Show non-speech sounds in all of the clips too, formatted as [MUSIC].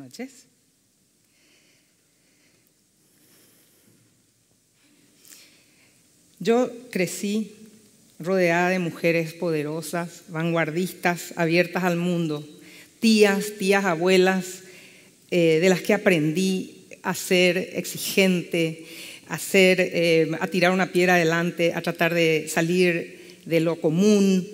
noches. Yo crecí rodeada de mujeres poderosas, vanguardistas, abiertas al mundo, tías, tías, abuelas, eh, de las que aprendí a ser exigente, eh, a tirar una piedra adelante, a tratar de salir de lo común,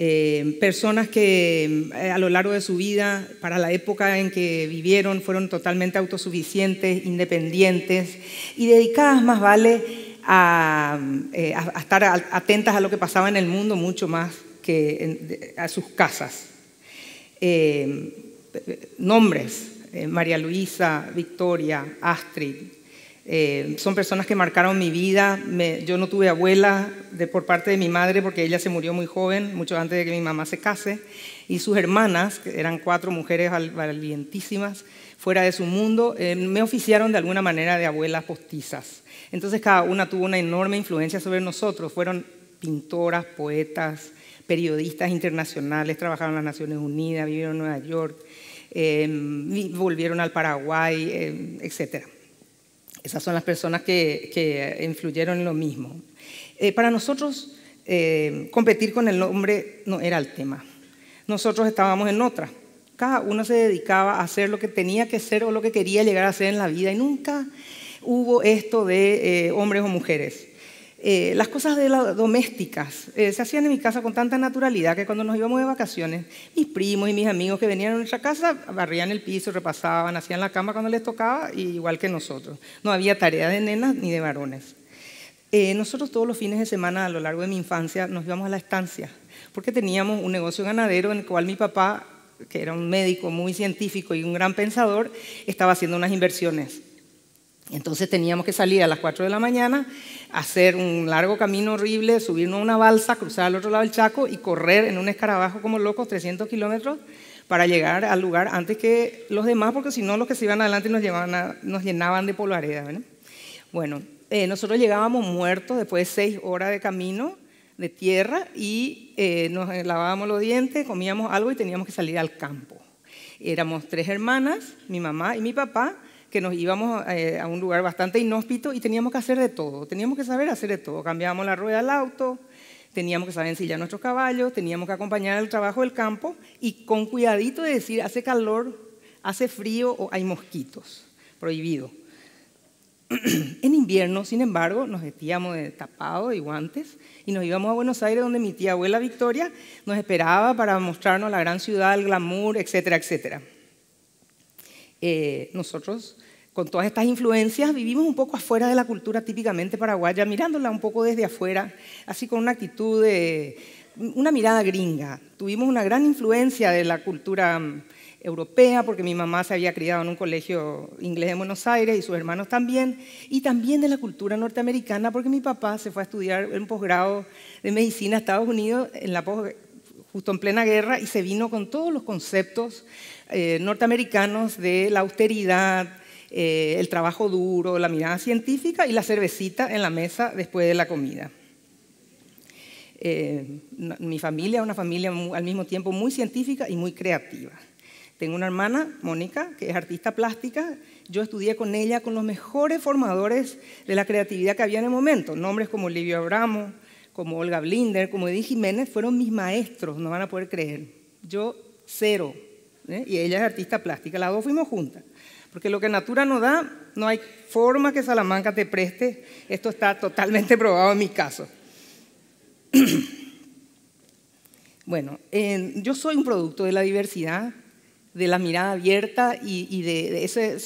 eh, personas que eh, a lo largo de su vida, para la época en que vivieron, fueron totalmente autosuficientes, independientes y dedicadas más vale a, eh, estar atentas a lo que pasaba en el mundo mucho más que a sus casas. nombres, María Luisa, Victoria, Astrid, eh, son personas que marcaron mi vida. yo no tuve abuela de, por parte de mi madre porque ella se murió muy joven, mucho antes de que mi mamá se case. Y sus hermanas, que eran cuatro mujeres valientísimas, fuera de su mundo, eh, me oficiaron de alguna manera de abuelas postizas. Entonces cada una tuvo una enorme influencia sobre nosotros. Fueron pintoras, poetas, periodistas internacionales, trabajaron en las Naciones Unidas, vivieron en Nueva York, eh, volvieron al Paraguay, etc. Esas son las personas que, influyeron en lo mismo. Eh, para nosotros, eh, competir con el hombre no era el tema. Nosotros estábamos en otra. Cada uno se dedicaba a hacer lo que tenía que hacer o lo que quería llegar a hacer en la vida y nunca hubo esto de eh, hombres o mujeres. Eh, las cosas de domésticas eh, se hacían en mi casa con tanta naturalidad que cuando nos íbamos de vacaciones, mis primos y mis amigos que venían a nuestra casa barrían el piso, repasaban, hacían la cama cuando les tocaba, igual que nosotros. No había tarea de nenas ni de varones. Eh, nosotros todos los fines de semana a lo largo de mi infancia nos íbamos a la estancia, porque teníamos un negocio ganadero en el cual mi papá, que era un médico muy científico y un gran pensador, estaba haciendo unas inversiones. Entonces teníamos que salir a las 4 de la mañana, hacer un largo camino horrible, subirnos a una balsa, cruzar al otro lado del Chaco y correr en un escarabajo como locos 300 kilómetros para llegar al lugar antes que los demás, porque si no los que se iban adelante nos, llenaban de polvareda. Bueno, eh, nosotros llegábamos muertos después de seis horas de camino de tierra y eh, nos lavábamos los dientes, comíamos algo y teníamos que salir al campo. Éramos tres hermanas, mi mamá y mi papá, que nos íbamos eh, a un lugar bastante inhóspito y teníamos que hacer de todo, teníamos que saber hacer de todo. Cambiábamos la rueda del auto, teníamos que saber ensillar nuestros caballos, teníamos que acompañar el trabajo del campo y con cuidadito de decir hace calor, hace frío o hay mosquitos, prohibido. [CLEARS THROAT] en invierno, sin embargo, nos vestíamos de tapado y guantes y nos íbamos a Buenos Aires donde mi tía abuela Victoria nos esperaba para mostrarnos la gran ciudad, el glamour, etcétera, etcétera. Eh, nosotros con todas estas influencias vivimos un poco afuera de la cultura típicamente paraguaya, mirándola un poco desde afuera, así con una actitud de una mirada gringa. Tuvimos una gran influencia de la cultura mm, europea, porque mi mamá se había criado en un colegio inglés de Buenos Aires y sus hermanos también, y también de la cultura norteamericana, porque mi papá se fue a estudiar un posgrado de medicina a Estados Unidos en la justo en plena guerra y se vino con todos los conceptos eh, norteamericanos de la austeridad, eh, el trabajo duro, la mirada científica y la cervecita en la mesa después de la comida. Eh, mi familia es una familia al mismo tiempo muy científica y muy creativa. Tengo una hermana, Mónica, que es artista plástica. Yo estudié con ella con los mejores formadores de la creatividad que había en el momento. Nombres como Livio Abramo, como Olga Blinder, como Edith Jiménez, fueron mis maestros, no van a poder creer. Yo cero, ¿eh? y ella es artista plástica, las dos fuimos juntas. Porque lo que Natura nos da, no hay forma que Salamanca te preste. Esto está totalmente probado en mi caso. [CLEARS THROAT] bueno, yo soy un producto de la diversidad, de la mirada abierta y, de,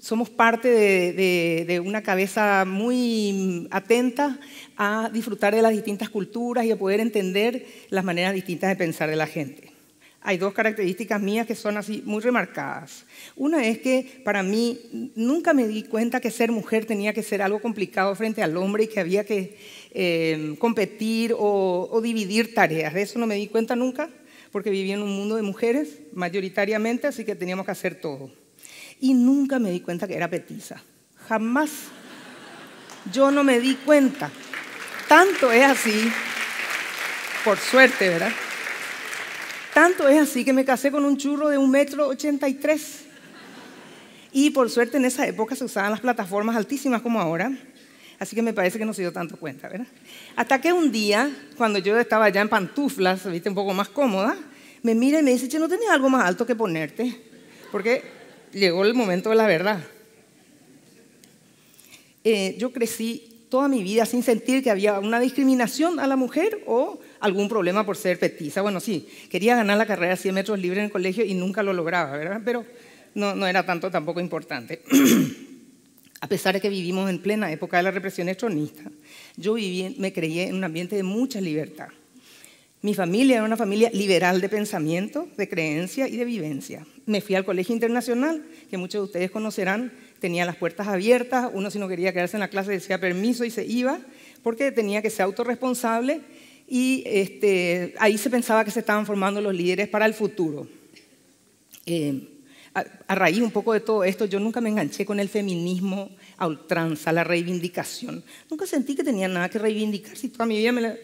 somos parte de, una cabeza muy atenta a disfrutar de las distintas culturas y a poder entender las maneras distintas de pensar de la gente hay dos características mías que son así muy remarcadas. Una es que para mí nunca me di cuenta que ser mujer tenía que ser algo complicado frente al hombre y que había que eh, competir o, dividir tareas. De eso no me di cuenta nunca, porque vivía en un mundo de mujeres mayoritariamente, así que teníamos que hacer todo. Y nunca me di cuenta que era petiza. Jamás yo no me di cuenta. Tanto es así, por suerte, ¿verdad? Tanto es así que me casé con un churro de un metro ochenta y tres. Y por suerte en esa época se usaban las plataformas altísimas como ahora. Así que me parece que no se dio tanto cuenta, ¿verdad? Hasta que un día, cuando yo estaba ya en pantuflas, viste, un poco más cómoda, me mira y me dice, che, ¿no tenías algo más alto que ponerte? Porque llegó el momento de la verdad. Eh, yo crecí toda mi vida sin sentir que había una discriminación a la mujer o algún problema por ser petiza. Bueno, sí, quería ganar la carrera 100 metros libre en el colegio y nunca lo lograba, ¿verdad? Pero no, era tanto tampoco importante. [CLEARS THROAT] a pesar de que vivimos en plena época de la represión estronista, yo viví, me creí en un ambiente de mucha libertad. Mi familia era una familia liberal de pensamiento, de creencia y de vivencia. Me fui al colegio internacional, que muchos de ustedes conocerán, tenía las puertas abiertas, uno si no quería quedarse en la clase decía permiso y se iba, porque tenía que ser autorresponsable y este, ahí se pensaba que se estaban formando los líderes para el futuro. Eh, a, raíz un poco de todo esto, yo nunca me enganché con el feminismo a ultranza, la reivindicación. Nunca sentí que tenía nada que reivindicar, si toda mi vida me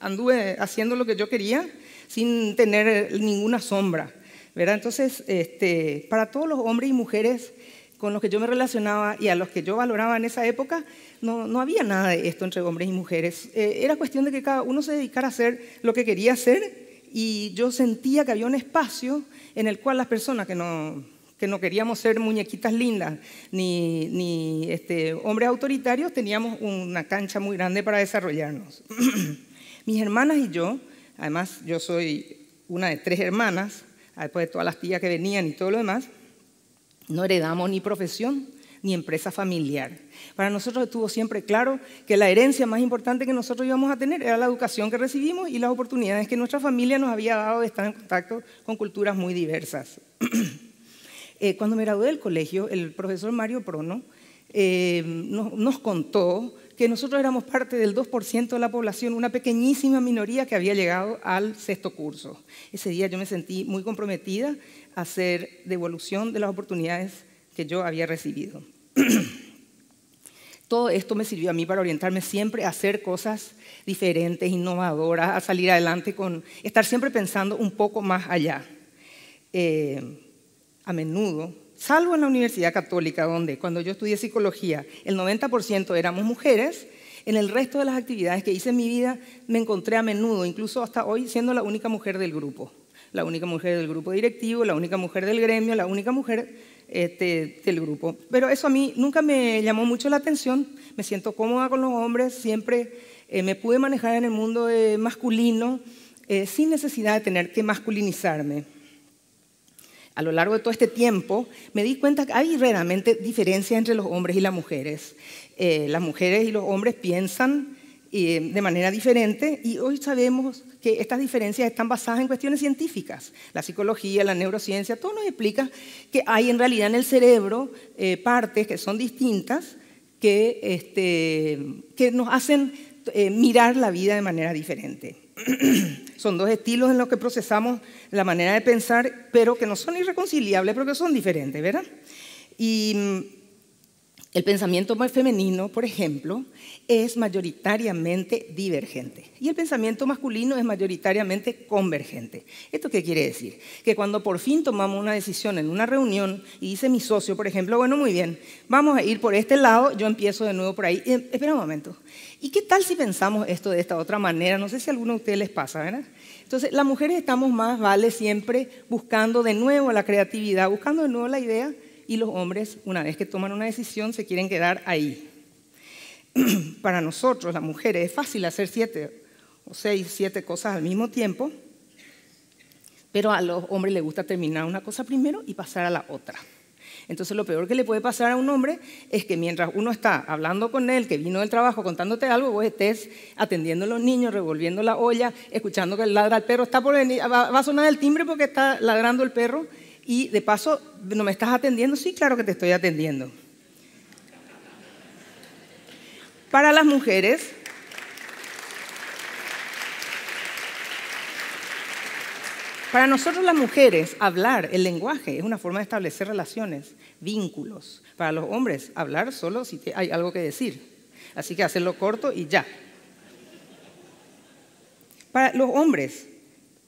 anduve haciendo lo que yo quería sin tener eh, ninguna sombra. ¿verdad? Entonces, este, para todos los hombres y mujeres con los que yo me relacionaba y a los que yo valoraba en esa época, no, no había nada de esto entre hombres y mujeres. Eh, era cuestión de que cada uno se dedicara a hacer lo que quería hacer y yo sentía que había un espacio en el cual las personas que no, que no queríamos ser muñequitas lindas ni, ni este, hombres autoritarios, teníamos una cancha muy grande para desarrollarnos. [CLEARS THROAT] Mis hermanas y yo, además yo soy una de tres hermanas, después de todas las tías que venían y todo lo demás, no heredamos ni profesión ni empresa familiar. Para nosotros estuvo siempre claro que la herencia más importante que nosotros íbamos a tener era la educación que recibimos y las oportunidades que nuestra familia nos había dado de estar en contacto con culturas muy diversas. [CLEARS THROAT] Eh, cuando me gradué del colegio, el profesor Mario Prono eh, nos contó que nosotros éramos parte del 2% de la población, una pequeñísima minoría que había llegado al sexto curso. Ese día yo me sentí muy comprometida a hacer devolución de las oportunidades que yo había recibido. [CLEARS THROAT] Todo esto me sirvió a mí para orientarme siempre a hacer cosas diferentes, innovadoras, a salir adelante con, estar siempre pensando un poco más allá. Eh, a menudo salvo en la Universidad Católica, donde cuando yo estudié psicología el 90% éramos mujeres, en el resto de las actividades que hice en mi vida me encontré a menudo, incluso hasta hoy, siendo la única mujer del grupo. La única mujer del grupo directivo, la única mujer del gremio, la única mujer este, del grupo. Pero eso a mí nunca me llamó mucho la atención. Me siento cómoda con los hombres, siempre eh, me pude manejar en el mundo eh, masculino eh, sin necesidad de tener que masculinizarme a lo largo de todo este tiempo, me di cuenta que hay realmente diferencias entre los hombres y las mujeres. Eh, las mujeres y los hombres piensan eh, de manera diferente y hoy sabemos que estas diferencias están basadas en cuestiones científicas. La psicología, la neurociencia, todo nos explica que hay en realidad en el cerebro eh, partes que son distintas que este, nos hacen mirar la vida de manera diferente. [CLEARS THROAT] son dos estilos en los que procesamos la manera de pensar, pero que no son irreconciliables, pero que son diferentes, ¿verdad? Y mm, el pensamiento femenino, por ejemplo, es mayoritariamente divergente y el pensamiento masculino es mayoritariamente convergente. ¿Esto qué quiere decir? Que cuando por fin tomamos una decisión en una reunión y dice mi socio, por ejemplo, bueno, muy bien, vamos a ir por este lado, yo empiezo de nuevo por ahí. Eh, espera un momento. ¿Y qué tal si pensamos esto de esta otra manera? No sé si a alguno de ustedes les pasa, ¿verdad? Entonces, las mujeres estamos más, vale, siempre buscando de nuevo la creatividad, buscando de nuevo la idea y los hombres, una vez que toman una decisión, se quieren quedar ahí. [CLEARS THROAT] Para nosotros, las mujeres, es fácil hacer siete o seis, siete cosas al mismo tiempo, pero a los hombres les gusta terminar una cosa primero y pasar a la otra. Entonces lo peor que le puede pasar a un hombre es que mientras uno está hablando con él, que vino del trabajo contándote algo, vos estés atendiendo a los niños, revolviendo la olla, escuchando que ladra el perro, está por va, a sonar el timbre porque está ladrando el perro y de paso, ¿no me estás atendiendo? Sí, claro que te estoy atendiendo. Para las mujeres, Para nosotros las mujeres, hablar, el lenguaje, es una forma de establecer relaciones, vínculos. Para los hombres, hablar solo si hay algo que decir. Así que hacerlo corto y ya. Para los hombres,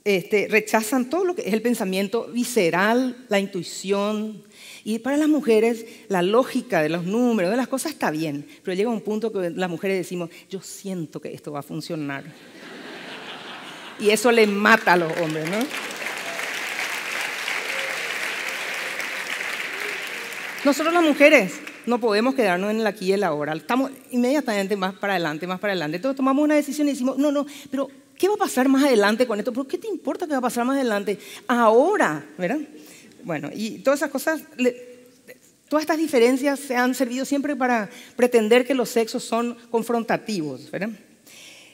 este, rechazan todo lo que es el pensamiento visceral, la intuición. Y para las mujeres, la lógica de los números, de las cosas está bien, pero llega un punto que las mujeres decimos, yo siento que esto va a funcionar. [LAUGHS] y eso le mata a los hombres, ¿no? Nosotros las mujeres no podemos quedarnos en el aquí y el ahora. Estamos inmediatamente más para adelante, más para adelante. Entonces tomamos una decisión y decimos, no, no, pero ¿qué va a pasar más adelante con esto? ¿Pero qué te importa qué va a pasar más adelante? Ahora, ¿verdad? Bueno, y todas esas cosas, todas estas diferencias se han servido siempre para pretender que los sexos son confrontativos, ¿verdad?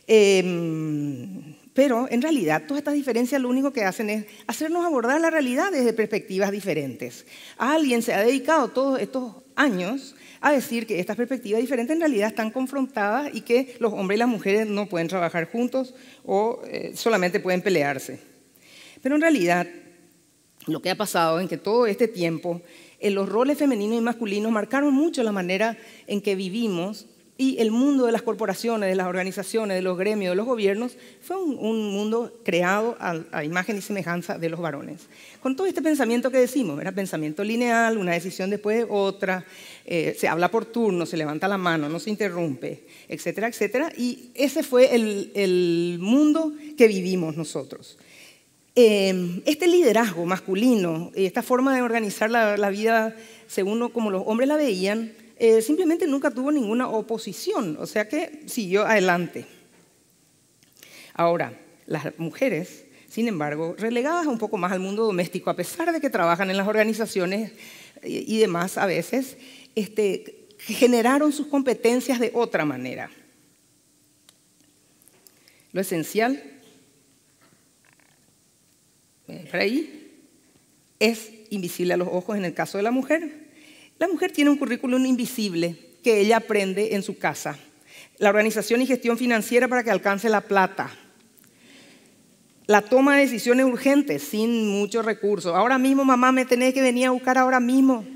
Em, pero en realidad todas estas diferencias lo único que hacen es hacernos abordar la realidad desde perspectivas diferentes. alguien se ha dedicado todos estos años a decir que estas perspectivas diferentes en realidad están confrontadas y que los hombres y las mujeres no pueden trabajar juntos o eh, solamente pueden pelearse. Pero en realidad lo que ha pasado es que todo este tiempo los roles femeninos y masculinos marcaron mucho la manera en que vivimos y el mundo de las corporaciones, de las organizaciones, de los gremios, de los gobiernos, fue un, mundo creado a, imagen y semejanza de los varones. Con todo este pensamiento que decimos, era pensamiento lineal, una decisión después de otra, eh, se habla por turno, se levanta la mano, no se interrumpe, etcétera, etcétera. Y ese fue el, mundo que vivimos nosotros. Em, este liderazgo masculino, esta forma de organizar la, la vida según como los hombres la veían, eh, simplemente nunca tuvo ninguna oposición, o sea que siguió adelante. Ahora, las mujeres, sin embargo, relegadas un poco más al mundo doméstico, a pesar de que trabajan en las organizaciones y demás a veces, este, generaron sus competencias de otra manera. Lo esencial, por ahí, es invisible a los ojos en el caso de la mujer, la mujer tiene un currículum invisible que ella aprende en su casa. La organización y gestión financiera para que alcance la plata. La toma de decisiones urgentes sin muchos recursos. Ahora mismo, mamá, me tenés que venir a buscar ahora mismo.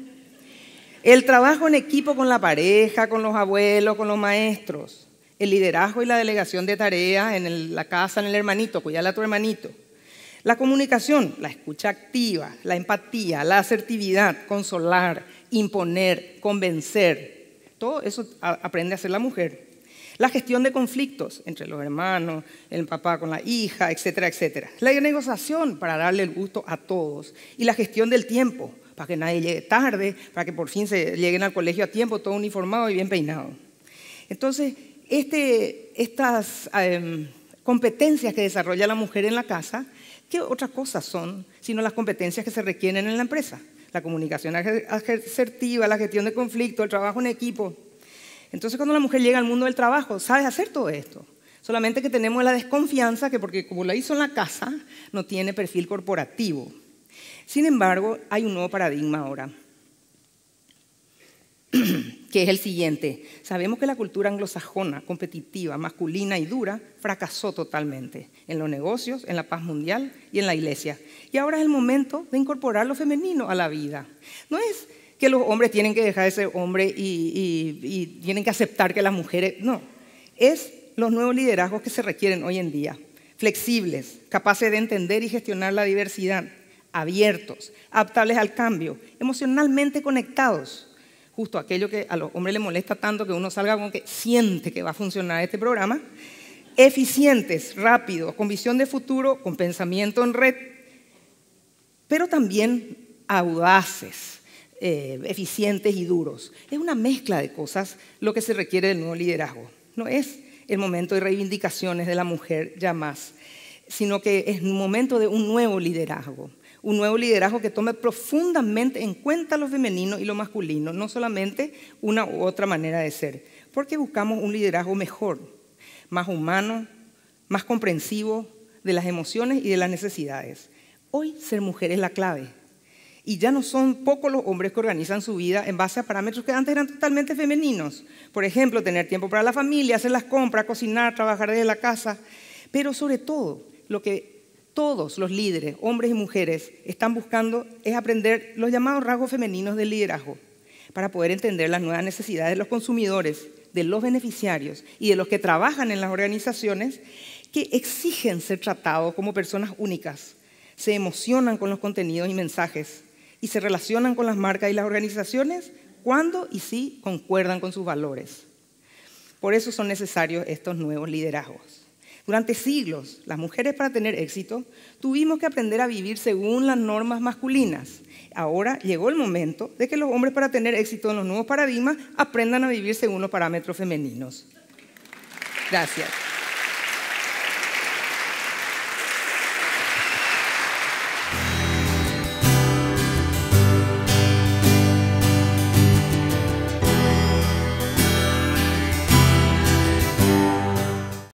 El trabajo en equipo con la pareja, con los abuelos, con los maestros. El liderazgo y la delegación de tareas en la casa, en el hermanito, cuidar a tu hermanito. La comunicación, la escucha activa, la empatía, la asertividad, consolar, imponer, convencer. Todo eso aprende a hacer la mujer. La gestión de conflictos entre los hermanos, el papá con la hija, etcétera, etcétera. La negociación para darle el gusto a todos. Y la gestión del tiempo, para que nadie llegue tarde, para que por fin se lleguen al colegio a tiempo, todo uniformado y bien peinado. Entonces, este, estas em, competencias que desarrolla la mujer en la casa, ¿qué otras cosas son sino las competencias que se requieren en la empresa? la comunicación asertiva, la gestión de conflicto, el trabajo en equipo. Entonces cuando la mujer llega al mundo del trabajo, sabe hacer todo esto. Solamente que tenemos la desconfianza que porque como la hizo en la casa, no tiene perfil corporativo. Sin embargo, hay un nuevo paradigma ahora. [CLEARS THROAT] que es el siguiente. Sabemos que la cultura anglosajona, competitiva, masculina y dura, fracasó totalmente en los negocios, en la paz mundial y en la iglesia. Y ahora es el momento de incorporar lo femenino a la vida. No es que los hombres tienen que dejar de ser hombres y, tienen que aceptar que las mujeres... No, es los nuevos liderazgos que se requieren hoy en día. Flexibles, capaces de entender y gestionar la diversidad, abiertos, adaptables al cambio, emocionalmente conectados justo aquello que a los hombres les molesta tanto que uno salga con que siente que va a funcionar este programa, eficientes, rápidos, con visión de futuro, con pensamiento en red, pero también audaces, eh, eficientes y duros. Es una mezcla de cosas lo que se requiere del nuevo liderazgo. No es el momento de reivindicaciones de la mujer ya más, sino que es un momento de un nuevo liderazgo un nuevo liderazgo que tome profundamente en cuenta lo femenino y lo masculino, no solamente una u otra manera de ser, porque buscamos un liderazgo mejor, más humano, más comprensivo de las emociones y de las necesidades. Hoy ser mujer es la clave. Y ya no son pocos los hombres que organizan su vida en base a parámetros que antes eran totalmente femeninos. Por ejemplo, tener tiempo para la familia, hacer las compras, cocinar, trabajar desde la casa. Pero sobre todo, lo que todos los líderes, hombres y mujeres, están buscando es aprender los llamados rasgos femeninos del liderazgo para poder entender las nuevas necesidades de los consumidores, de los beneficiarios y de los que trabajan en las organizaciones que exigen ser tratados como personas únicas, se emocionan con los contenidos y mensajes y se relacionan con las marcas y las organizaciones cuando y si concuerdan con sus valores. Por eso son necesarios estos nuevos liderazgos. Durante siglos, las mujeres para tener éxito tuvimos que aprender a vivir según las normas masculinas. Ahora llegó el momento de que los hombres para tener éxito en los nuevos paradigmas aprendan a vivir según los parámetros femeninos. Gracias.